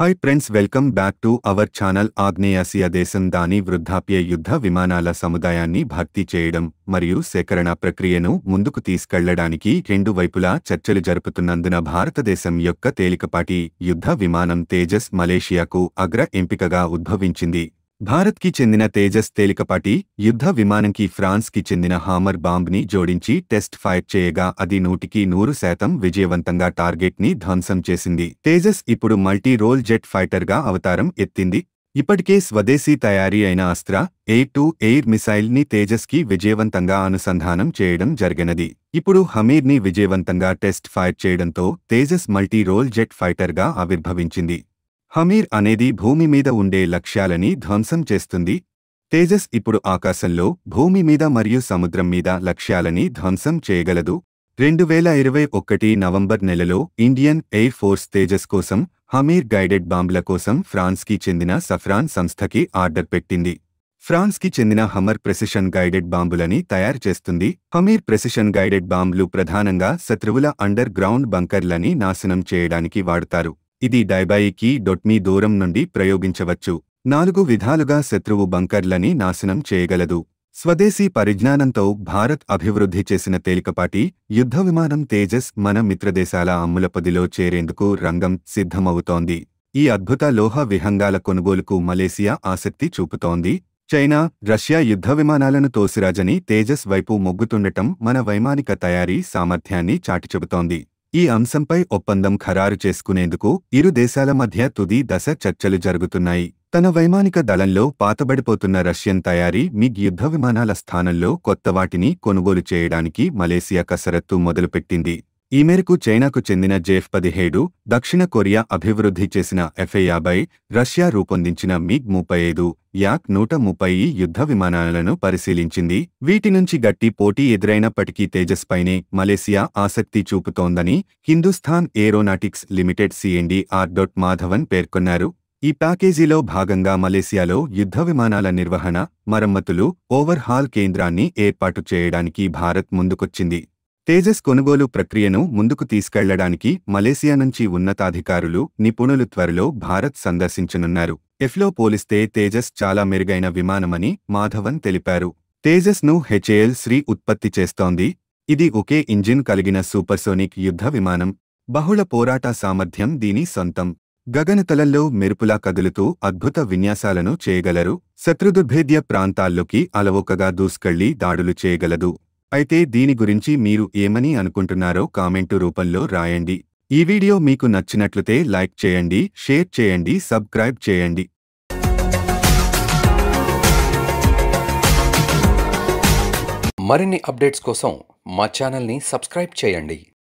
hi friends welcome back to our channel ఆగ్నేయాసియా దేశం దాని వృద్ధాప్య యుద్ధ విమానాల సముదాయాన్ని భర్తీ చేయడం మరియు సేకరణ ప్రక్రియను ముందుకు తీసుకెళ్లడానికి రెండు వైపులా చర్చలు జరుపుతున్నందున భారతదేశం యొక్క తేలికపాటి యుద్ధ విమానం తేజస్ మలేషియాకు అగ్ర ఎంపికగా ఉద్భవించింది భారత్కి చెందిన తేజస్ తేలికపాటి యుద్ధ విమానంకి ఫ్రాన్స్కి చెందిన హామర్ బాంబ్ని జోడించి టెస్ట్ ఫైర్ చేయగా అది నూటికి నూరు శాతం విజయవంతంగా టార్గెట్ని ధ్వంసం చేసింది తేజస్ ఇప్పుడు మల్టీ రోల్ జెట్ ఫైటర్గా అవతారం ఎత్తింది ఇప్పటికే స్వదేశీ తయారీ అయిన అస్త్ర ఎయిర్ టు ఎయిర్ మిసైల్ని తేజస్కి విజయవంతంగా అనుసంధానం చేయడం జరిగినది ఇప్పుడు హమీర్ని విజయవంతంగా టెస్ట్ ఫైర్ చేయడంతో తేజస్ మల్టీ రోల్ జెట్ ఫైటర్గా ఆవిర్భవించింది హమీర్ అనేది భూమి మీద ఉండే లక్ష్యాలని ధ్వంసం చేస్తుంది తేజస్ ఇప్పుడు ఆకాశంలో భూమి మీద మరియు సముద్రం మీద లక్ష్యాలని ధ్వంసం చేయగలదు రెండు వేల ఇరవై ఒకటి నవంబర్ నెలలో ఇండియన్ ఎయిర్ ఫోర్స్ తేజస్ కోసం హమీర్ గైడెడ్ బాంబ్ల కోసం ఫ్రాన్స్కి చెందిన సఫ్రాన్ సంస్థకి ఆర్డర్ పెట్టింది ఫ్రాన్స్కి చెందిన హమర్ ప్రెసిషన్ గైడెడ్ బాంబులని తయారు చేస్తుంది హమీర్ ప్రెసిషన్ గైడెడ్ బాంబులు ప్రధానంగా శత్రువుల అండర్ గ్రౌండ్ బంకర్లని నాశనం చేయడానికి వాడతారు ఇది డైబాయికి డొట్మీ దూరం నుండి ప్రయోగించవచ్చు నాలుగు విధాలుగా శత్రువు బంకర్లని నాశనం చేయగలదు స్వదేశీ పరిజ్ఞానంతో భారత్ అభివృద్ధి చేసిన తేలికపాటి యుద్ధ విమానం తేజస్ మన మిత్రదేశాల అమ్ములపదిలో చేరేందుకు రంగం సిద్ధమవుతోంది ఈ అద్భుత లోహ విహంగాల కొనుగోలుకు మలేసియా ఆసక్తి చూపుతోంది చైనా రష్యా యుద్ధ విమానాలను తోసిరాజని తేజస్ వైపు మొగ్గుతుండటం మన వైమానిక తయారీ సామర్థ్యాన్ని చాటిచెబుతోంది ఈ అంశంపై ఒప్పందం ఖరారు చేసుకునేందుకు ఇరు దేశాల మధ్య తుది దశ చర్చలు జరుగుతున్నాయి తన వైమానిక దళంలో పాతబడిపోతున్న రష్యన్ తయారీ మిగ్ యుద్ధ విమానాల స్థానంలో కొత్త వాటిని కొనుగోలు చేయడానికి మలేసియా కసరత్తు మొదలుపెట్టింది ఈ మేరకు చైనాకు చెందిన జేఫ్ పదిహేడు దక్షిణ కొరియా అభివృద్ధి చేసిన ఎఫ్ఏ యాభై రష్యా రూపొందించిన మిగ్ ముప్పై ఐదు యాక్ నూట ముప్పై యుద్ధ విమానాలను పరిశీలించింది వీటి నుంచి గట్టి పోటీ ఎదురైనప్పటికీ తేజస్ పైనే మలేసియా ఆసక్తి చూపుతోందని Hindustan Aeronautics Limited CMD R dot Madhavan పేర్కొన్నారు ఈ ప్యాకేజీలో భాగంగా మలేసియాలో యుద్ధ విమానాల నిర్వహణ మరమ్మతులు ఓవర్హాల్ కేంద్రాన్ని ఏర్పాటు చేయడానికి భారత్ ముందుకొచ్చింది తేజస్ కొనుగోలు ప్రక్రియను ముందుకు తీసుకెళ్లడానికి మలేసియా నుంచి ఉన్నతాధికారులు నిపుణులు త్వరలో భారత్ సందర్శించనున్నారు ఎఫ్లో పోలిస్తే తేజస్ చాలా మెరుగైన విమానమని మాధవన్ తెలిపారు తేజస్ను హెచ్ఏఎల్ శ్రీ ఉత్పత్తి చేస్తోంది ఇది ఒకే ఇంజిన్ కలిగిన సూపర్సోనిక్ యుద్ధ విమానం బహుళ పోరాట సామర్థ్యం దీని సొంతం గగనతలల్లో మెరుపులా కదులుతూ అద్భుత విన్యాసాలను చేయగలరు శత్రుదుర్భేద్య ప్రాంతాల్లోకి అలవోకగా దూసుకెళ్లి దాడులు చేయగలదు అయితే దీని గురించి మీరు ఏమని అనుకుంటున్నారో కామెంటు రూపంలో రాయండి ఈ వీడియో మీకు నచ్చినట్లుతే లైక్ చేయండి షేర్ చేయండి సబ్స్క్రైబ్ చేయండి మరిన్ని అప్డేట్స్ కోసం మా ఛానల్ని సబ్స్క్రైబ్ చేయండి